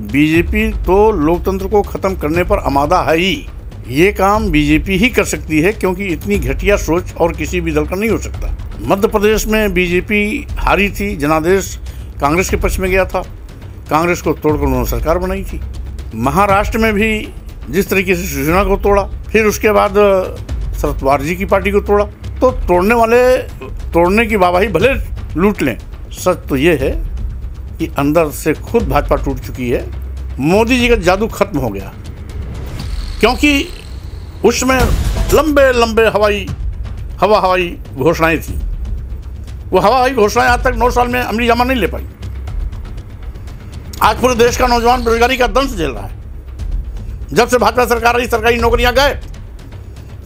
BJP तो लोकतंत्र को ख़त्म करने पर आमादा है ही ये काम बीजेपी ही कर सकती है क्योंकि इतनी घटिया सोच और किसी भी दल का नहीं हो सकता मध्य प्रदेश में बीजेपी हारी थी जनादेश कांग्रेस के पक्ष में गया था कांग्रेस को तोड़कर उन्होंने सरकार बनाई थी महाराष्ट्र में भी जिस तरीके से शिवसेना को तोड़ा फिर उसके बाद शरद पवार जी की पार्टी को तोड़ा तो तोड़ने वाले तोड़ने की वाबाही भले लूट लें सच तो ये है कि अंदर से खुद भाजपा टूट चुकी है मोदी जी का जादू खत्म हो गया क्योंकि उसमें लंबे लंबे हवाई हवा हवाई घोषणाएं थी वो हवा हवाई घोषणाएं आज तक नौ साल में अमली जमा नहीं ले पाई आज पूरे देश का नौजवान बेरोजगारी का दंश झेल रहा है जब से भाजपा सरकार आई सरकारी नौकरियां गए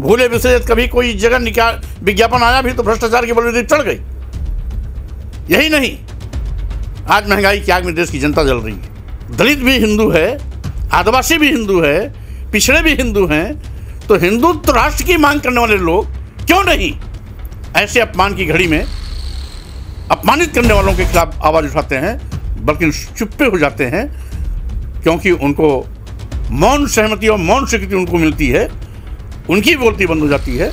भूले विशेष कभी कोई जगह निकाल विज्ञापन आया भी तो भ्रष्टाचार की बलवृद्धि चढ़ गई यही नहीं आज महंगाई की आग में देश की जनता जल रही है दलित भी हिंदू है आदिवासी भी हिंदू है पिछड़े भी हिंदू हैं तो हिंदुत्व राष्ट्र की मांग करने वाले लोग क्यों नहीं ऐसे अपमान की घड़ी में अपमानित करने वालों के खिलाफ आवाज़ उठाते हैं बल्कि चुप्पे हो जाते हैं क्योंकि उनको मौन सहमति और मौन स्वीकृति उनको मिलती है उनकी बोलती बंद हो जाती है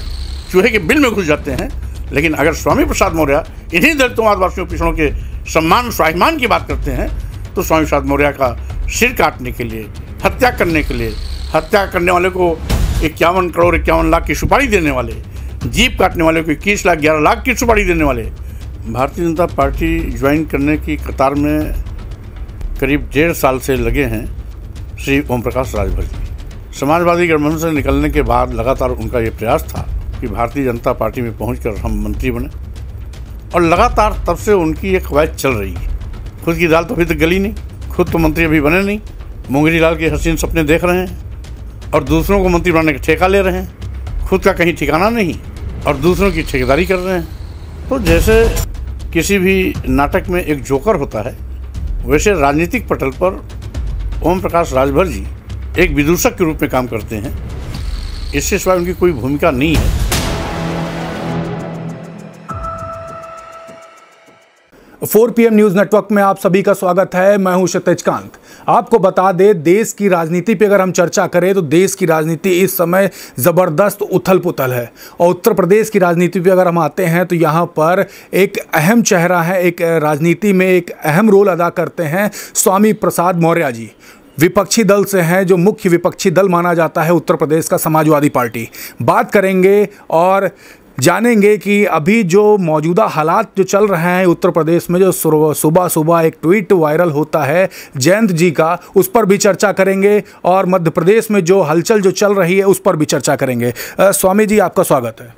चूहे के बिल में घुस जाते हैं लेकिन अगर स्वामी प्रसाद मौर्य इन्हीं दलितों आदिवासियों पिछड़ों के सम्मान स्वाभिमान की बात करते हैं तो स्वामी साध मौर्य का सिर काटने के लिए हत्या करने के लिए हत्या करने वाले को इक्यावन करोड़ इक्यावन लाख की सुपारी देने वाले जीप काटने वाले को इक्कीस लाख ग्यारह लाख की सुपारी देने वाले भारतीय जनता पार्टी ज्वाइन करने की कतार में करीब डेढ़ साल से लगे हैं श्री ओम प्रकाश राजभर जी समाजवादी गठबंधन से निकलने के बाद लगातार उनका ये प्रयास था कि भारतीय जनता पार्टी में पहुंचकर हम मंत्री बने और लगातार तब से उनकी ये कवायद चल रही है खुद की दाल तो अभी तक गली नहीं खुद तो मंत्री अभी बने नहीं मुंगेरी लाल के हसीन सपने देख रहे हैं और दूसरों को मंत्री बनाने का ठेका ले रहे हैं खुद का कहीं ठिकाना नहीं और दूसरों की ठेकेदारी कर रहे हैं तो जैसे किसी भी नाटक में एक जोकर होता है वैसे राजनीतिक पटल पर ओम प्रकाश राजभर जी एक विदूषक के रूप में काम करते हैं इससे सिवाय उनकी कोई भूमिका नहीं है फोर पी न्यूज़ नेटवर्क में आप सभी का स्वागत है मैं हूं क्षितिजकांत आपको बता दें देश की राजनीति पे अगर हम चर्चा करें तो देश की राजनीति इस समय ज़बरदस्त उथल पुथल है और उत्तर प्रदेश की राजनीति पे अगर हम आते हैं तो यहाँ पर एक अहम चेहरा है एक राजनीति में एक अहम रोल अदा करते हैं स्वामी प्रसाद मौर्य जी विपक्षी दल से हैं जो मुख्य विपक्षी दल माना जाता है उत्तर प्रदेश का समाजवादी पार्टी बात करेंगे और जानेंगे कि अभी जो मौजूदा हालात जो चल रहे हैं उत्तर प्रदेश में जो सुबह सुबह एक ट्वीट वायरल होता है जयंत जी का उस पर भी चर्चा करेंगे और मध्य प्रदेश में जो हलचल जो चल रही है उस पर भी चर्चा करेंगे स्वामी जी आपका स्वागत है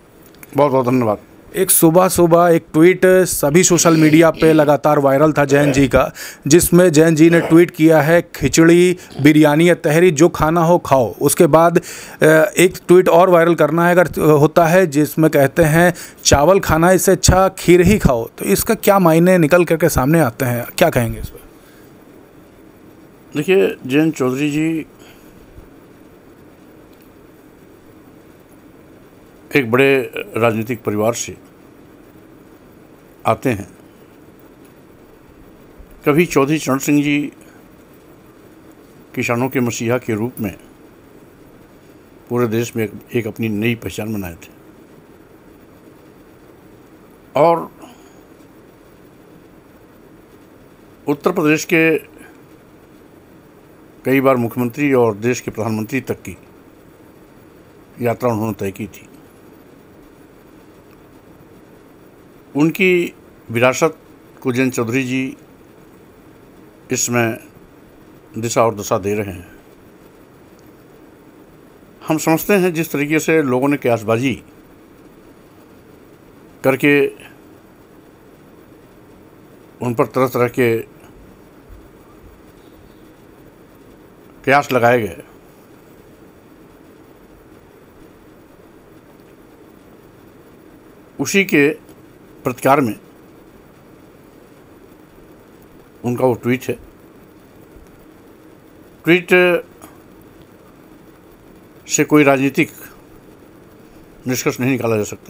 बहुत बहुत धन्यवाद एक सुबह सुबह एक ट्वीट सभी सोशल मीडिया पे लगातार वायरल था जैन जी का जिसमें जैन जी ने ट्वीट किया है खिचड़ी बिरयानी या तहरी जो खाना हो खाओ उसके बाद एक ट्वीट और वायरल करना है अगर होता है जिसमें कहते हैं चावल खाना इससे अच्छा खीर ही खाओ तो इसका क्या मायने निकल करके सामने आते हैं क्या कहेंगे इस पर देखिए जैन चौधरी जी एक बड़े राजनीतिक परिवार से आते हैं कभी चौधरी चरण सिंह जी किसानों के मसीहा के रूप में पूरे देश में एक अपनी नई पहचान बनाए थे और उत्तर प्रदेश के कई बार मुख्यमंत्री और देश के प्रधानमंत्री तक की यात्रा उन्होंने तय की थी उनकी विरासत को जैन चौधरी जी इसमें दिशा और दशा दे रहे हैं हम समझते हैं जिस तरीके से लोगों ने क्यासबाजी करके उन पर तरह तरह के कयास लगाए गए उसी के प्रतिकार में उनका वो ट्वीट है ट्वीट से कोई राजनीतिक निष्कर्ष नहीं निकाला जा सकता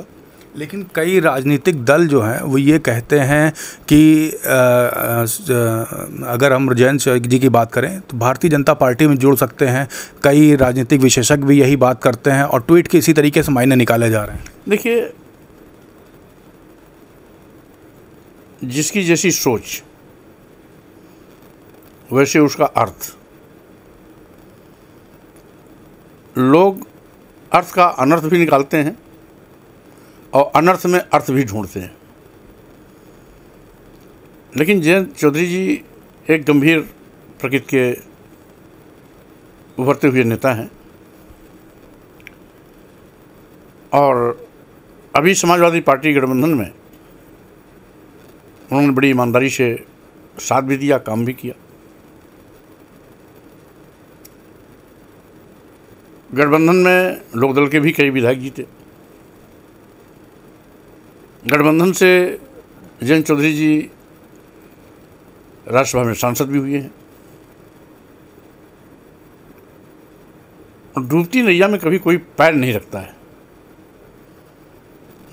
लेकिन कई राजनीतिक दल जो हैं वो ये कहते हैं कि अगर हम जयंत जी की बात करें तो भारतीय जनता पार्टी में जुड़ सकते हैं कई राजनीतिक विशेषज्ञ भी यही बात करते हैं और ट्वीट के इसी तरीके से मायने निकाले जा रहे हैं देखिए जिसकी जैसी सोच वैसे उसका अर्थ लोग अर्थ का अनर्थ भी निकालते हैं और अनर्थ में अर्थ भी ढूंढते हैं लेकिन जयंत चौधरी जी एक गंभीर प्रकृति के उभरते हुए नेता हैं और अभी समाजवादी पार्टी गठबंधन में उन्होंने बड़ी ईमानदारी से साथ भी दिया काम भी किया गठबंधन में लोकदल के भी कई विधायक जीते गठबंधन से जयंत चौधरी जी राज्यसभा में सांसद भी हुए हैं और डूबती नैया में कभी कोई पैर नहीं रखता है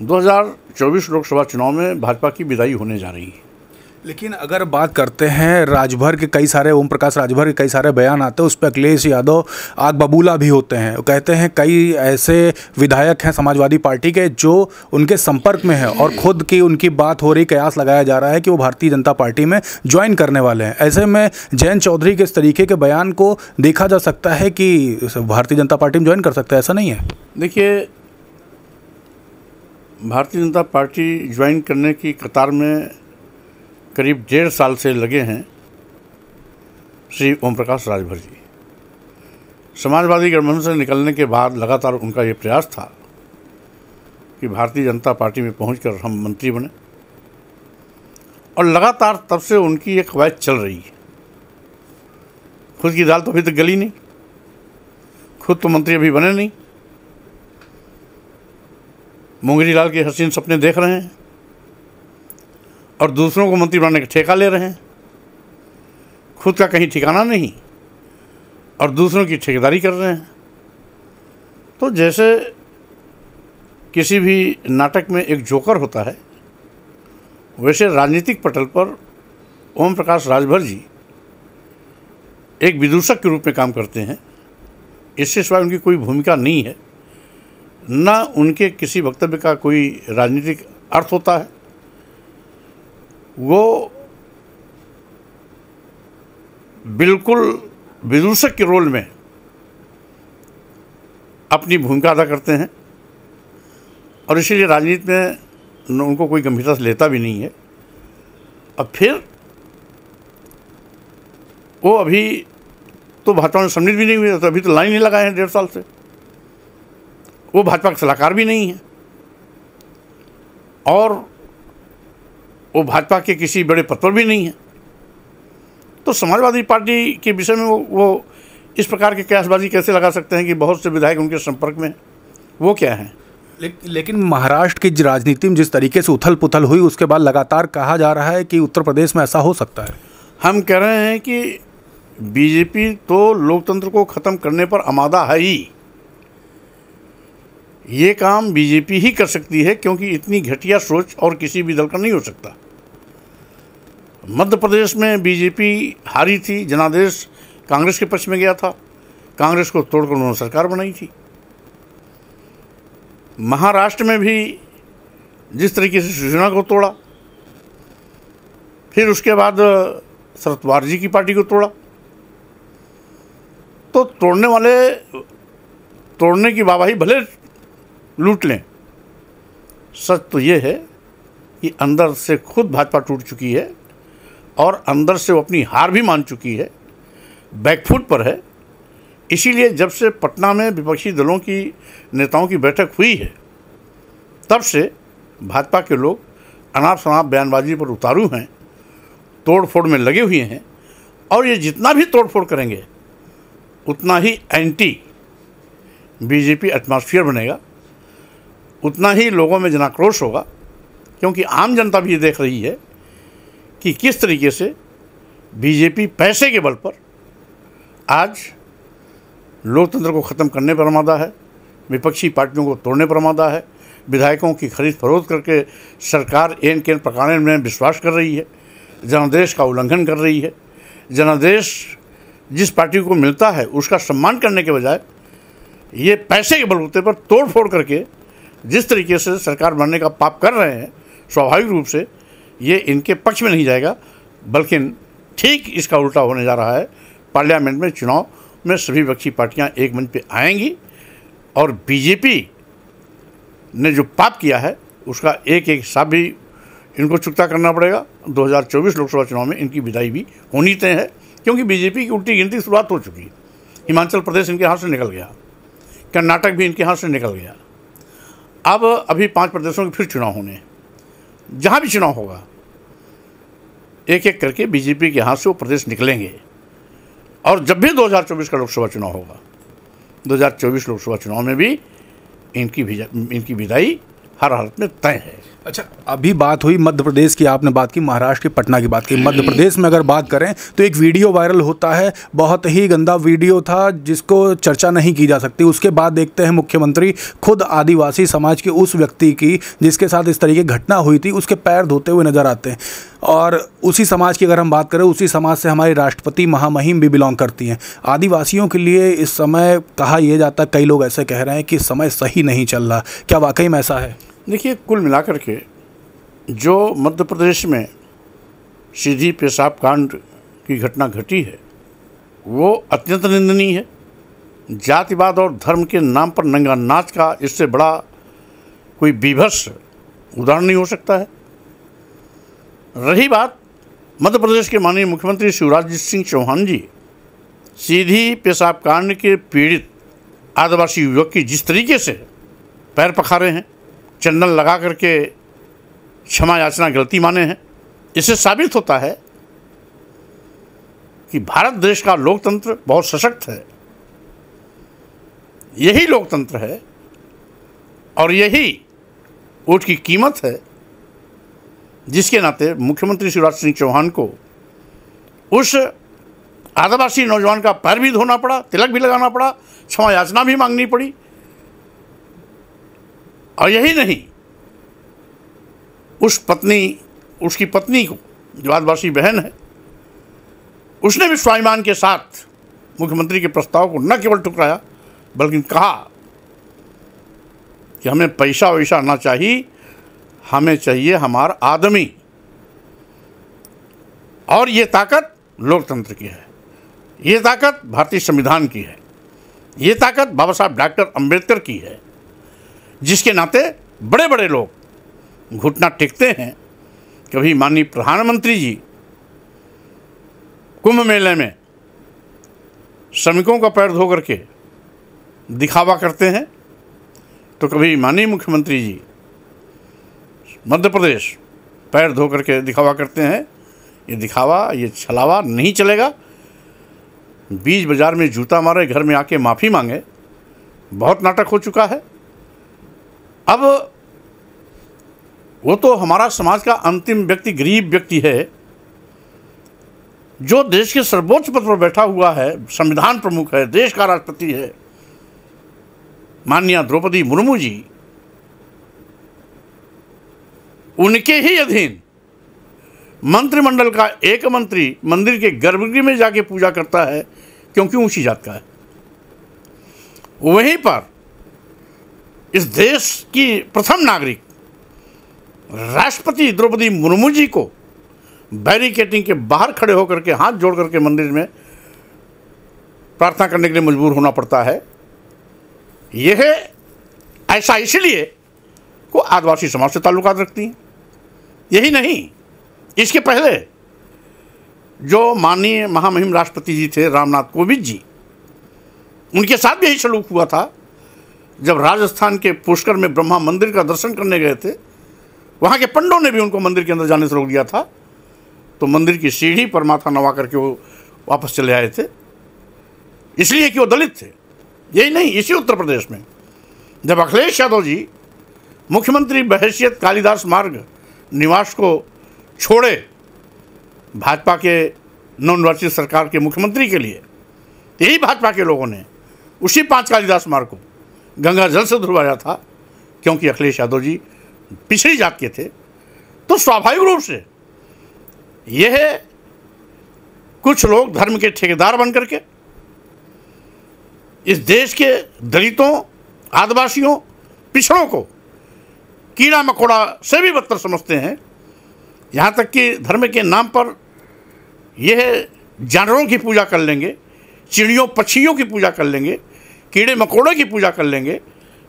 2024 लोकसभा चुनाव में भाजपा की विदाई होने जा रही है लेकिन अगर बात करते हैं राजभर के कई सारे ओम प्रकाश राजभर के कई सारे बयान आते हैं उस पर अखिलेश यादव आग बबूला भी होते हैं कहते हैं कई ऐसे विधायक हैं समाजवादी पार्टी के जो उनके संपर्क में हैं और खुद की उनकी बात हो रही कयास लगाया जा रहा है कि वो भारतीय जनता पार्टी में ज्वाइन करने वाले हैं ऐसे में जयंत चौधरी के इस तरीके के बयान को देखा जा सकता है कि भारतीय जनता पार्टी में ज्वाइन कर सकता है ऐसा नहीं है देखिए भारतीय जनता पार्टी ज्वाइन करने की कतार में करीब डेढ़ साल से लगे हैं श्री ओम प्रकाश राजभर जी समाजवादी गठबंधन से निकलने के बाद लगातार उनका ये प्रयास था कि भारतीय जनता पार्टी में पहुंचकर हम मंत्री बने और लगातार तब से उनकी ये कवायद चल रही है खुद की दाल तो अभी तक गली नहीं खुद तो मंत्री अभी बने नहीं मुंगेरी लाल के हसीन सपने देख रहे हैं और दूसरों को मंत्री बनाने का ठेका ले रहे हैं खुद का कहीं ठिकाना नहीं और दूसरों की ठेकेदारी कर रहे हैं तो जैसे किसी भी नाटक में एक जोकर होता है वैसे राजनीतिक पटल पर ओम प्रकाश राजभर जी एक विदूषक के रूप में काम करते हैं इससे सिवाय उनकी कोई भूमिका नहीं है न उनके किसी वक्तव्य का कोई राजनीतिक अर्थ होता है वो बिल्कुल विदूषक के रोल में अपनी भूमिका अदा करते हैं और इसीलिए राजनीति में उनको कोई गंभीरता से लेता भी नहीं है और फिर वो अभी तो भाजपा में सम्मिलित भी नहीं हुए तो अभी तो लाइन ही लगाए हैं डेढ़ साल से वो भाजपा का सलाहकार भी नहीं है और वो भाजपा के किसी बड़े पद पर भी नहीं है तो समाजवादी पार्टी के विषय में वो, वो इस प्रकार के कयासबाजी कैसे लगा सकते हैं कि बहुत से विधायक उनके संपर्क में वो क्या हैं ले, लेकिन महाराष्ट्र की राजनीति में जिस तरीके से उथल पुथल हुई उसके बाद लगातार कहा जा रहा है कि उत्तर प्रदेश में ऐसा हो सकता है हम कह रहे हैं कि बीजेपी तो लोकतंत्र को ख़त्म करने पर आमादा है ही ये काम बीजेपी ही कर सकती है क्योंकि इतनी घटिया सोच और किसी भी दल का नहीं हो सकता मध्य प्रदेश में बीजेपी हारी थी जनादेश कांग्रेस के पक्ष में गया था कांग्रेस को तोड़कर उन्होंने सरकार बनाई थी महाराष्ट्र में भी जिस तरीके से शिवसेना को तोड़ा फिर उसके बाद शरद जी की पार्टी को तोड़ा तो तोड़ने वाले तोड़ने की वाबाही भले लूट लें सच तो ये है कि अंदर से खुद भाजपा टूट चुकी है और अंदर से वो अपनी हार भी मान चुकी है बैकफुट पर है इसीलिए जब से पटना में विपक्षी दलों की नेताओं की बैठक हुई है तब से भाजपा के लोग अनाप शनाप बयानबाजी पर उतारू हैं तोड़ फोड़ में लगे हुए हैं और ये जितना भी तोड़ फोड़ करेंगे उतना ही एंटी बीजेपी एटमॉस्फेयर बनेगा उतना ही लोगों में जनाक्रोश होगा क्योंकि आम जनता भी ये देख रही है कि किस तरीके से बीजेपी पैसे के बल पर आज लोकतंत्र को ख़त्म करने पर आमादा है विपक्षी पार्टियों को तोड़ने पर आमादा है विधायकों की खरीद फरोख करके सरकार एन के प्रकार में विश्वास कर रही है जनादेश का उल्लंघन कर रही है जनादेश जिस पार्टी को मिलता है उसका सम्मान करने के बजाय ये पैसे के बलबूते पर तोड़ फोड़ करके जिस तरीके से सरकार बनने का पाप कर रहे हैं स्वाभाविक रूप से ये इनके पक्ष में नहीं जाएगा बल्कि ठीक इसका उल्टा होने जा रहा है पार्लियामेंट में चुनाव में सभी विपक्षी पार्टियां एक मंच पे आएंगी और बीजेपी ने जो पाप किया है उसका एक एक हिसाब भी इनको चुकता करना पड़ेगा 2024 लोकसभा चुनाव में इनकी विदाई भी होनी तय है क्योंकि बीजेपी की उल्टी गिनती शुरुआत हो चुकी है हिमाचल प्रदेश इनके हाथ से निकल गया कर्नाटक भी इनके हाथ से निकल गया अब अभी पांच प्रदेशों के फिर चुनाव होने जहाँ भी चुनाव होगा एक एक करके बीजेपी के हाथ से वो प्रदेश निकलेंगे और जब भी 2024 का लोकसभा चुनाव होगा 2024 लोकसभा चुनाव में भी इनकी इनकी विदाई हर हालत में तय है अच्छा अभी बात हुई मध्य प्रदेश की आपने बात की महाराष्ट्र के पटना की बात की मध्य प्रदेश में अगर बात करें तो एक वीडियो वायरल होता है बहुत ही गंदा वीडियो था जिसको चर्चा नहीं की जा सकती उसके बाद देखते हैं मुख्यमंत्री खुद आदिवासी समाज के उस व्यक्ति की जिसके साथ इस तरीके घटना हुई थी उसके पैर धोते हुए नज़र आते हैं और उसी समाज की अगर हम बात करें उसी समाज से हमारी राष्ट्रपति महामहिम भी बिलोंग करती हैं आदिवासियों के लिए इस समय कहा यह जाता कई लोग ऐसे कह रहे हैं कि समय सही नहीं चल रहा क्या वाकई में ऐसा है देखिए कुल मिलाकर के जो मध्य प्रदेश में सीधी पेशाब कांड की घटना घटी है वो अत्यंत निंदनीय है जातिवाद और धर्म के नाम पर नंगा नाच का इससे बड़ा कोई विभस उदाहरण नहीं हो सकता है रही बात मध्य प्रदेश के माननीय मुख्यमंत्री शिवराज सिंह चौहान जी सीधी पेशाब कांड के पीड़ित आदिवासी युवक की जिस तरीके से पैर पखारे हैं चंदन लगा करके क्षमा याचना गलती माने हैं इससे साबित होता है कि भारत देश का लोकतंत्र बहुत सशक्त है यही लोकतंत्र है और यही वोट की कीमत है जिसके नाते मुख्यमंत्री शिवराज सिंह चौहान को उस आदिवासी नौजवान का पैर भी धोना पड़ा तिलक भी लगाना पड़ा क्षमा याचना भी मांगनी पड़ी और यही नहीं उस पत्नी उसकी पत्नी को जो आदिवासी बहन है उसने भी स्वाभिमान के साथ मुख्यमंत्री के प्रस्ताव को न केवल ठुकराया बल्कि कहा कि हमें पैसा वैसा ना चाहिए हमें चाहिए हमारा आदमी और ये ताकत लोकतंत्र की है ये ताकत भारतीय संविधान की है ये ताकत बाबा साहब डॉक्टर अम्बेडकर की है जिसके नाते बड़े बड़े लोग घुटना टेकते हैं कभी माननीय प्रधानमंत्री जी कुंभ मेले में श्रमिकों का पैर धो करके दिखावा करते हैं तो कभी माननीय मुख्यमंत्री जी मध्य प्रदेश पैर धो करके दिखावा करते हैं ये दिखावा ये छलावा नहीं चलेगा बीज बाज़ार में जूता मारे घर में आके माफ़ी मांगे बहुत नाटक हो चुका है अब वो तो हमारा समाज का अंतिम व्यक्ति गरीब व्यक्ति है जो देश के सर्वोच्च पद पर बैठा हुआ है संविधान प्रमुख है देश का राष्ट्रपति है माननीय द्रौपदी मुर्मू जी उनके ही अधीन मंत्रिमंडल का एक मंत्री मंदिर के गर्भगृह में जाके पूजा करता है क्योंकि ऊंची जात का है वहीं पर इस देश की प्रथम नागरिक राष्ट्रपति द्रौपदी मुर्मू जी को बैरिकेटिंग के बाहर खड़े होकर के हाथ जोड़ करके मंदिर में प्रार्थना करने के लिए मजबूर होना पड़ता है यह ऐसा इसलिए को आदिवासी समाज से ताल्लुकात रखती हैं यही नहीं इसके पहले जो माननीय महामहिम राष्ट्रपति जी थे रामनाथ कोविंद जी उनके साथ भी यही सलूक हुआ था जब राजस्थान के पुष्कर में ब्रह्मा मंदिर का दर्शन करने गए थे वहाँ के पंडों ने भी उनको मंदिर के अंदर जाने से रोक दिया था तो मंदिर की सीढ़ी पर माथा नवा करके वो वापस चले आए थे इसलिए कि वो दलित थे यही नहीं इसी उत्तर प्रदेश में जब अखिलेश यादव जी मुख्यमंत्री बहसियत कालिदास मार्ग निवास को छोड़े भाजपा के नवनिर्वाचित सरकार के मुख्यमंत्री के लिए यही भाजपा के लोगों ने उसी पांच कालिदास मार्ग को गंगा जल से धुलवाया था क्योंकि अखिलेश यादव जी पिछड़ी जात के थे तो स्वाभाविक रूप से यह कुछ लोग धर्म के ठेकेदार बन करके इस देश के दलितों आदिवासियों पिछड़ों को कीड़ा मकोड़ा से भी बदतर समझते हैं यहाँ तक कि धर्म के नाम पर यह जानवरों की पूजा कर लेंगे चिड़ियों पक्षियों की पूजा कर लेंगे कीड़े मकोड़ों की पूजा कर लेंगे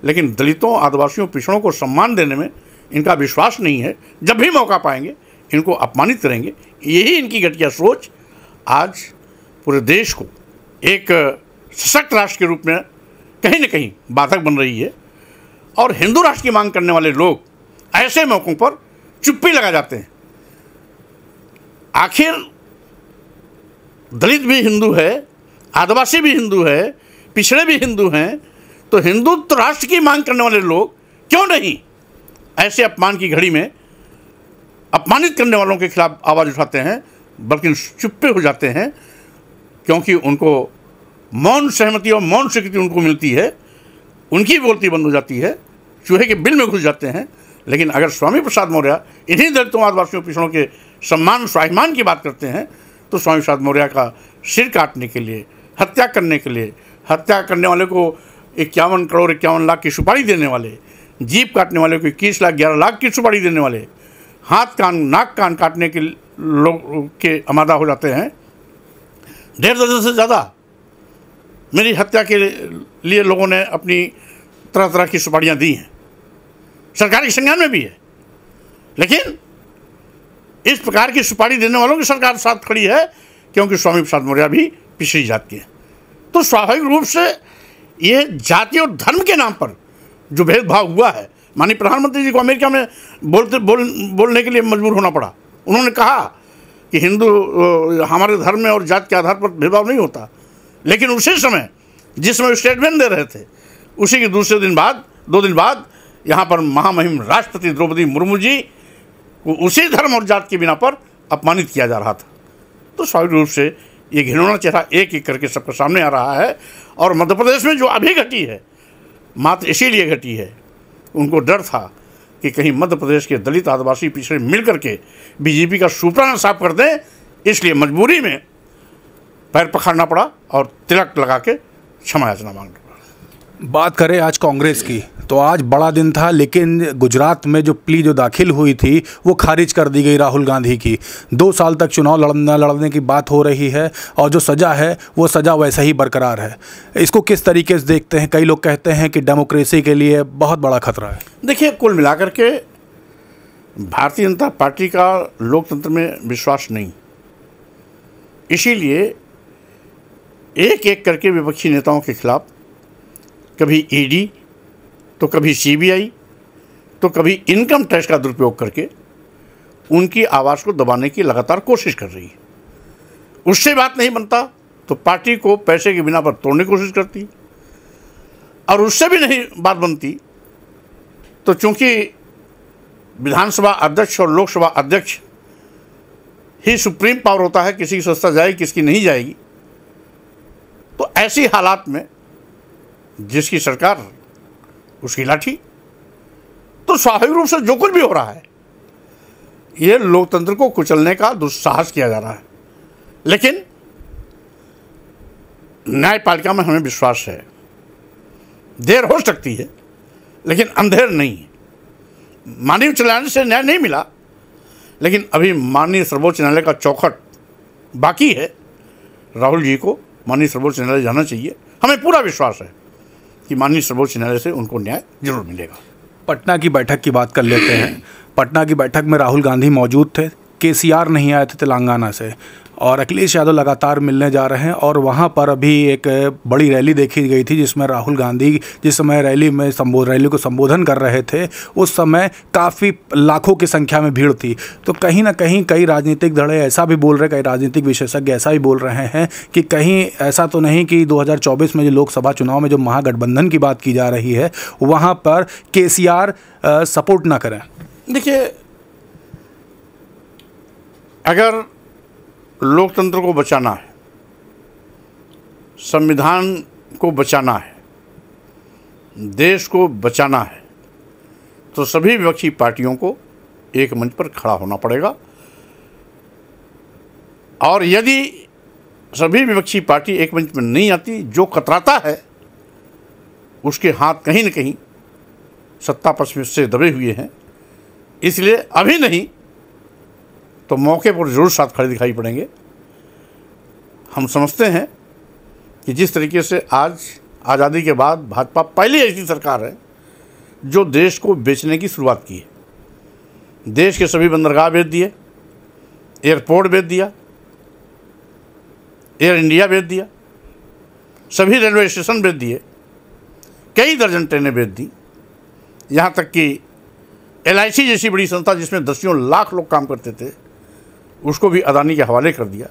लेकिन दलितों आदिवासियों पिछड़ों को सम्मान देने में इनका विश्वास नहीं है जब भी मौका पाएंगे इनको अपमानित करेंगे यही इनकी घटिया सोच आज पूरे देश को एक सशक्त राष्ट्र के रूप में कहीं ना कहीं बाधक बन रही है और हिंदू राष्ट्र की मांग करने वाले लोग ऐसे मौक़ों पर चुप्पी लगा जाते हैं आखिर दलित भी हिंदू है आदिवासी भी हिंदू है पिछड़े भी हिंदू हैं तो हिंदुत्व राष्ट्र की मांग करने वाले लोग क्यों नहीं ऐसे अपमान की घड़ी में अपमानित करने वालों के खिलाफ आवाज़ उठाते हैं बल्कि चुप्पे हो जाते हैं क्योंकि उनको मौन सहमति और मौन स्वीकृति उनको मिलती है उनकी बोलती बंद हो जाती है चूहे के बिल में घुस जाते हैं लेकिन अगर स्वामी प्रसाद मौर्य इन्हीं दलितों आदिवासियों पिछड़ों के सम्मान स्वाभिमान की बात करते हैं तो स्वामी प्रसाद मौर्य का सिर काटने के लिए हत्या करने के लिए हत्या करने वाले को इक्यावन करोड़ इक्यावन लाख की सुपारी देने वाले जीप काटने वाले को इक्कीस लाख ग्यारह लाख की सुपारी देने वाले हाथ कान नाक कान काटने के लोग के अमादा हो जाते हैं डेढ़ दर्जन से ज़्यादा मेरी हत्या के लिए लोगों ने अपनी तरह तरह की सुपारियाँ दी हैं सरकारी संज्ञान में भी है लेकिन इस प्रकार की सुपारी देने वालों की सरकार साथ खड़ी है क्योंकि स्वामी प्रसाद मौर्य भी पिछड़ी जाती है तो स्वाभाविक रूप से ये जाति और धर्म के नाम पर जो भेदभाव हुआ है माननीय प्रधानमंत्री जी को अमेरिका में बोलते बोल बोलने के लिए मजबूर होना पड़ा उन्होंने कहा कि हिंदू हमारे धर्म में और जात के आधार पर भेदभाव नहीं होता लेकिन उसी समय जिस समय स्टेटमेंट दे रहे थे उसी के दूसरे दिन बाद दो दिन बाद यहाँ पर महामहिम राष्ट्रपति द्रौपदी मुर्मू जी को उसी धर्म और जात के बिना पर अपमानित किया जा रहा था तो स्वाभाविक रूप से ये घिनौना चेहरा एक एक करके सबके सामने आ रहा है और मध्य प्रदेश में जो अभी घटी है मात्र इसीलिए घटी है उनको डर था कि कहीं मध्य प्रदेश के दलित आदिवासी पीछे मिल करके बीजेपी का सुपरा साफ कर दें इसलिए मजबूरी में पैर पखाड़ना पड़ा और तिलक लगा के क्षमा याचना मांगना पड़ा बात करें आज कांग्रेस की तो आज बड़ा दिन था लेकिन गुजरात में जो प्ली जो दाखिल हुई थी वो खारिज कर दी गई राहुल गांधी की दो साल तक चुनाव लड़ना लड़ने की बात हो रही है और जो सज़ा है वो सज़ा वैसा ही बरकरार है इसको किस तरीके से देखते हैं कई लोग कहते हैं कि डेमोक्रेसी के लिए बहुत बड़ा खतरा है देखिए कुल मिलाकर के भारतीय जनता पार्टी का लोकतंत्र में विश्वास नहीं इसीलिए एक एक करके विपक्षी नेताओं के खिलाफ कभी ईडी e तो कभी सीबीआई तो कभी इनकम टैक्स का दुरुपयोग करके उनकी आवाज़ को दबाने की लगातार कोशिश कर रही है उससे बात नहीं बनता तो पार्टी को पैसे के बिना पर तोड़ने की कोशिश करती और उससे भी नहीं बात बनती तो चूंकि विधानसभा अध्यक्ष और लोकसभा अध्यक्ष ही सुप्रीम पावर होता है किसी की संस्था जाएगी किसकी नहीं जाएगी तो ऐसी हालात में जिसकी सरकार उसकी लाठी तो स्वाभाविक रूप से जो कुछ भी हो रहा है ये लोकतंत्र को कुचलने का दुस्साहस किया जा रहा है लेकिन न्यायपालिका में हमें विश्वास है देर हो सकती है लेकिन अंधेर नहीं मानव चलाने से न्याय नहीं मिला लेकिन अभी माननीय सर्वोच्च न्यायालय का चौखट बाकी है राहुल जी को माननीय सर्वोच्च न्यायालय जाना चाहिए हमें पूरा विश्वास है कि माननीय सर्वोच्च न्यायालय से उनको न्याय जरूर मिलेगा पटना की बैठक की बात कर लेते हैं पटना की बैठक में राहुल गांधी मौजूद थे के नहीं आए थे तेलंगाना से और अखिलेश यादव लगातार मिलने जा रहे हैं और वहाँ पर अभी एक बड़ी रैली देखी गई थी जिसमें राहुल गांधी जिस समय रैली में संबोध रैली को संबोधन कर रहे थे उस समय काफ़ी लाखों की संख्या में भीड़ थी तो कहीं ना कहीं कई राजनीतिक धड़े ऐसा भी बोल रहे कई राजनीतिक विशेषज्ञ ऐसा भी बोल रहे हैं कि कहीं ऐसा तो नहीं कि दो में जो लोकसभा चुनाव में जो महागठबंधन की बात की जा रही है वहाँ पर के सपोर्ट ना करें देखिए अगर लोकतंत्र को बचाना है संविधान को बचाना है देश को बचाना है तो सभी विपक्षी पार्टियों को एक मंच पर खड़ा होना पड़ेगा और यदि सभी विपक्षी पार्टी एक मंच में नहीं आती जो कतराता है उसके हाथ कहीं न कहीं सत्ता पक्ष से दबे हुए हैं इसलिए अभी नहीं तो मौके पर ज़रूर साथ खड़े दिखाई पड़ेंगे हम समझते हैं कि जिस तरीके से आज आज़ादी के बाद भाजपा पहली ऐसी सरकार है जो देश को बेचने की शुरुआत की है देश के सभी बंदरगाह बेच दिए एयरपोर्ट बेच दिया एयर इंडिया बेच दिया सभी रेलवे स्टेशन बेच दिए कई दर्जन ट्रेनें बेच दी यहाँ तक कि एल जैसी बड़ी संस्था जिसमें दसियों लाख लोग काम करते थे उसको भी अदानी के हवाले कर दिया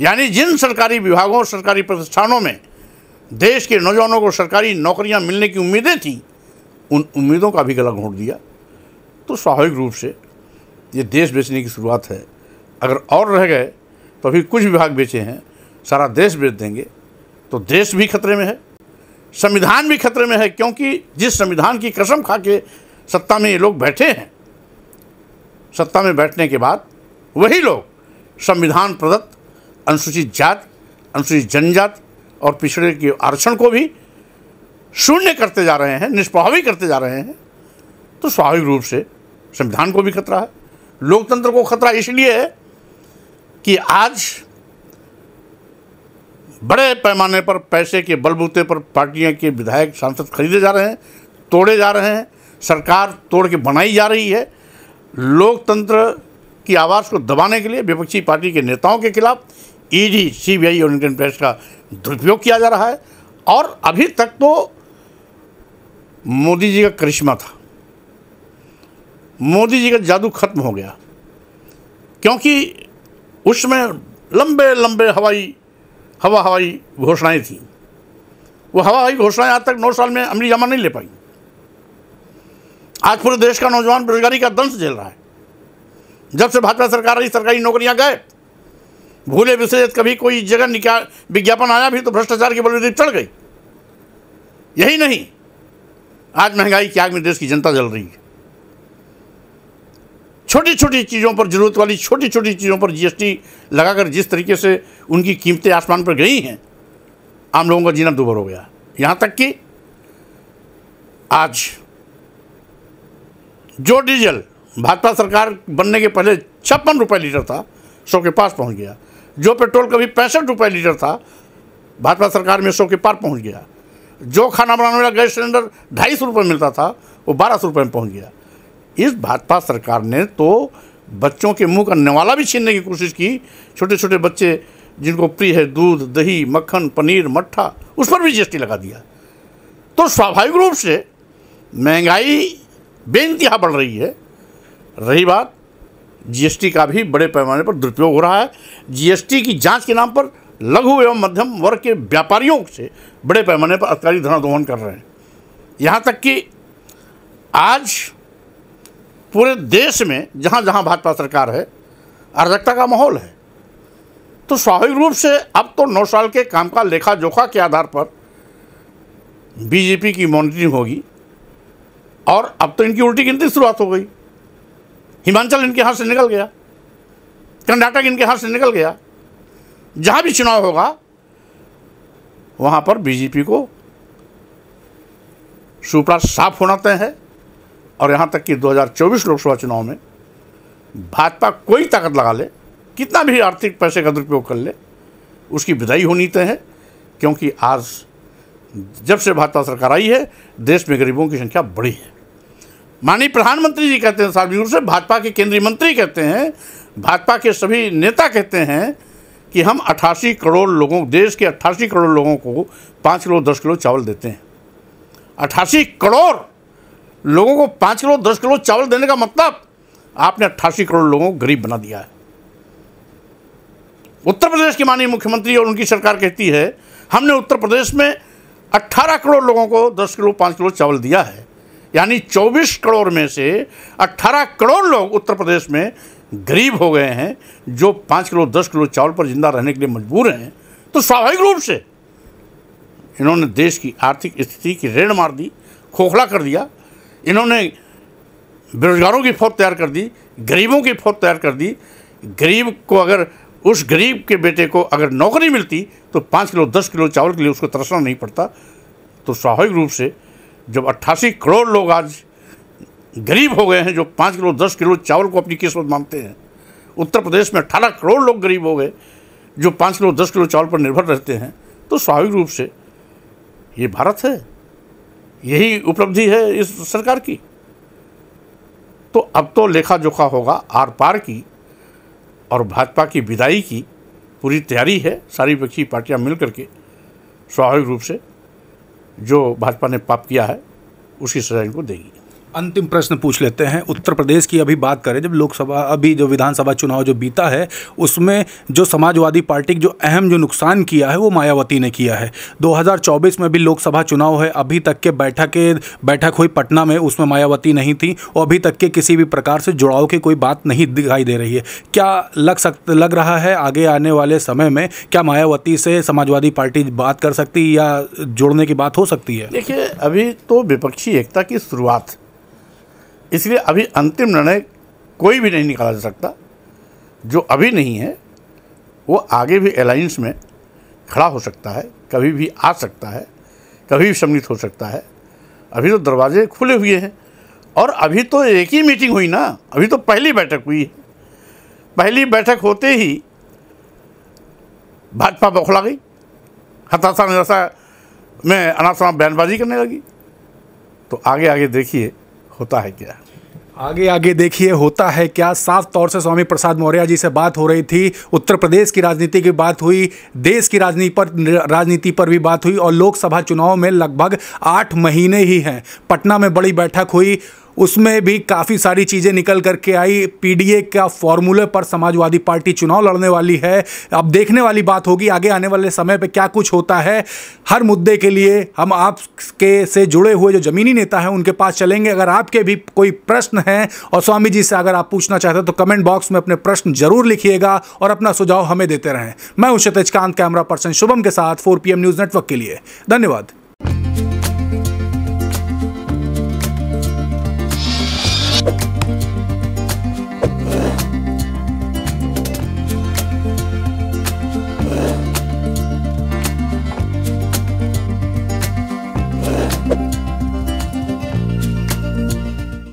यानी जिन सरकारी विभागों सरकारी प्रतिष्ठानों में देश के नौजवानों को सरकारी नौकरियां मिलने की उम्मीदें थीं उन उम्मीदों का भी गला घोंट दिया तो स्वाभाविक रूप से ये देश बेचने की शुरुआत है अगर और रह गए तो अभी कुछ विभाग बेचे हैं सारा देश बेच देंगे तो देश भी खतरे में है संविधान भी खतरे में है क्योंकि जिस संविधान की कसम खा के सत्ता में ये लोग बैठे हैं सत्ता में बैठने के बाद वही लोग संविधान प्रदत्त अनुसूचित जाति अनुसूचित जनजाति और पिछड़े के आरक्षण को भी शून्य करते जा रहे हैं निष्प्रभावी करते जा रहे हैं तो स्वाभाविक रूप से संविधान को भी खतरा है लोकतंत्र को खतरा इसलिए है कि आज बड़े पैमाने पर पैसे के बलबूते पर पार्टियों के विधायक सांसद खरीदे जा रहे हैं तोड़े जा रहे हैं सरकार तोड़ के बनाई जा रही है लोकतंत्र की आवाज़ को दबाने के लिए विपक्षी पार्टी के नेताओं के खिलाफ ईडी e सीबीआई और इंडियन प्रेस का दुरुपयोग किया जा रहा है और अभी तक तो मोदी जी का करिश्मा था मोदी जी का जादू खत्म हो गया क्योंकि उसमें लंबे लंबे हवाई हवा हवाई घोषणाएं थी वो हवा हवाई घोषणाएं आज तक नौ साल में अमली जमा नहीं ले पाई आज पूरे देश का नौजवान बेरोजगारी का दंश झेल रहा है जब से भाजपा सरकार रही सरकारी नौकरियां गए भूले विषय कभी कोई जगह निकाल विज्ञापन आया भी तो भ्रष्टाचार की बलवृद्धि चढ़ गई यही नहीं आज महंगाई की आग में देश की जनता जल रही है छोटी छोटी चीज़ों पर ज़रूरत वाली छोटी छोटी चीज़ों पर जीएसटी लगाकर जिस तरीके से उनकी कीमतें आसमान पर गई हैं आम लोगों का जीना दुभर हो गया यहाँ तक कि आज जो डीजल भाजपा सरकार बनने के पहले छप्पन रुपये लीटर था सौ के पास पहुंच गया जो पेट्रोल कभी पैंसठ रुपये लीटर था भाजपा सरकार में सौ के पार पहुंच गया जो खाना बनाने वाला गैस सिलेंडर ढाई सौ रुपये मिलता था वो बारह सौ रुपये में पहुँच गया इस भाजपा सरकार ने तो बच्चों के मुंह का नवाला भी छीनने की कोशिश की छोटे छोटे बच्चे जिनको प्रिय है दूध दही मक्खन पनीर मट्ठा उस पर भी जी लगा दिया तो स्वाभाविक रूप से महंगाई बेनतहा बढ़ रही है रही बात जीएसटी का भी बड़े पैमाने पर दुरुपयोग हो रहा है जीएसटी की जांच के नाम पर लघु एवं मध्यम वर्ग के व्यापारियों से बड़े पैमाने पर अधिकारी धना दोहन कर रहे हैं यहाँ तक कि आज पूरे देश में जहाँ जहाँ भाजपा सरकार है अराजकता का माहौल है तो स्वाभाविक रूप से अब तो नौ साल के काम का लेखा जोखा के आधार पर बीजेपी की मॉनिटरिंग होगी और अब तो इनकी उल्टी गिनती शुरुआत हो गई हिमाचल इनके हाथ से निकल गया कर्नाटक इनके हाथ से निकल गया जहाँ भी चुनाव होगा वहाँ पर बीजेपी को सुपड़ा साफ होना तय है और यहाँ तक कि 2024 लोकसभा चुनाव में भाजपा कोई ताकत लगा ले कितना भी आर्थिक पैसे का दुरुपयोग कर ले उसकी विदाई होनी तय है क्योंकि आज जब से भाजपा सरकार आई है देश में गरीबों की संख्या बढ़ी है माननीय प्रधानमंत्री जी कहते हैं सार्वजनिक रूप से भाजपा के केंद्रीय मंत्री कहते हैं भाजपा के सभी नेता कहते हैं कि हम 88 करोड़ लोगों देश के 88 करोड़ लोगों को पाँच किलो दस किलो चावल देते हैं अट्ठासी करोड़ लोगों को पाँच किलो दस किलो चावल देने का मतलब आपने अट्ठासी करोड़ लोगों को गरीब बना दिया है उत्तर प्रदेश के माननीय मुख्यमंत्री और उनकी सरकार कहती है हमने उत्तर प्रदेश में 18 करोड़ लोगों को 10 किलो 5 किलो चावल दिया है यानी 24 करोड़ में से 18 करोड़ लोग उत्तर प्रदेश में गरीब हो गए हैं जो पाँच किलो दस किलो चावल पर जिंदा रहने के लिए मजबूर हैं तो स्वाभाविक रूप से इन्होंने देश की आर्थिक स्थिति की रेण मार दी खोखला कर दिया इन्होंने बेरोजगारों की फौज तैयार कर दी गरीबों की फौज तैयार कर दी गरीब को अगर उस गरीब के बेटे को अगर नौकरी मिलती तो पाँच किलो दस किलो चावल के लिए उसको तरसना नहीं पड़ता तो स्वाभाविक रूप से जब अट्ठासी करोड़ लोग आज गरीब हो गए हैं जो पाँच किलो दस किलो चावल को अपनी किस्मत मानते हैं उत्तर प्रदेश में अट्ठारह करोड़ लोग गरीब हो गए जो पाँच किलो दस किलो चावल पर निर्भर रहते हैं तो स्वाभाविक रूप से ये भारत है यही उपलब्धि है इस सरकार की तो अब तो लेखा जोखा होगा आर पार की और भाजपा की विदाई की पूरी तैयारी है सारी विपक्षी पार्टियां मिल करके स्वाभाविक रूप से जो भाजपा ने पाप किया है उसी सजा इनको देगी अंतिम प्रश्न पूछ लेते हैं उत्तर प्रदेश की अभी बात करें जब लोकसभा अभी जो विधानसभा चुनाव जो बीता है उसमें जो समाजवादी पार्टी जो अहम जो नुकसान किया है वो मायावती ने किया है 2024 में भी लोकसभा चुनाव है अभी तक के बैठक बैठक हुई पटना में उसमें मायावती नहीं थी और अभी तक के किसी भी प्रकार से जुड़ाव की कोई बात नहीं दिखाई दे रही है क्या लग सक लग रहा है आगे आने वाले समय में क्या मायावती से समाजवादी पार्टी बात कर सकती या जुड़ने की बात हो सकती है देखिए अभी तो विपक्षी एकता की शुरुआत इसलिए अभी अंतिम निर्णय कोई भी नहीं निकाल सकता जो अभी नहीं है वो आगे भी अलायंस में खड़ा हो सकता है कभी भी आ सकता है कभी भी सम्मिलित हो सकता है अभी तो दरवाजे खुले हुए हैं और अभी तो एक ही मीटिंग हुई ना अभी तो पहली बैठक हुई है पहली बैठक होते ही भाजपा बौखला गई हताशा निराशा में अनाशा बयानबाजी करने लगी तो आगे आगे देखिए होता है क्या आगे आगे देखिए होता है क्या साफ तौर से स्वामी प्रसाद मौर्य जी से बात हो रही थी उत्तर प्रदेश की राजनीति की बात हुई देश की राजनीति पर राजनीति पर भी बात हुई और लोकसभा चुनाव में लगभग आठ महीने ही हैं पटना में बड़ी बैठक हुई उसमें भी काफ़ी सारी चीज़ें निकल करके आई पीडीए का फॉर्मूले पर समाजवादी पार्टी चुनाव लड़ने वाली है अब देखने वाली बात होगी आगे आने वाले समय पर क्या कुछ होता है हर मुद्दे के लिए हम आपके से जुड़े हुए जो ज़मीनी नेता हैं उनके पास चलेंगे अगर आपके भी कोई प्रश्न हैं और स्वामी जी से अगर आप पूछना चाहते हैं तो कमेंट बॉक्स में अपने प्रश्न जरूर लिखिएगा और अपना सुझाव हमें देते रहें मैं उषित कैमरा पर्सन शुभम के साथ फोर पी न्यूज़ नेटवर्क के लिए धन्यवाद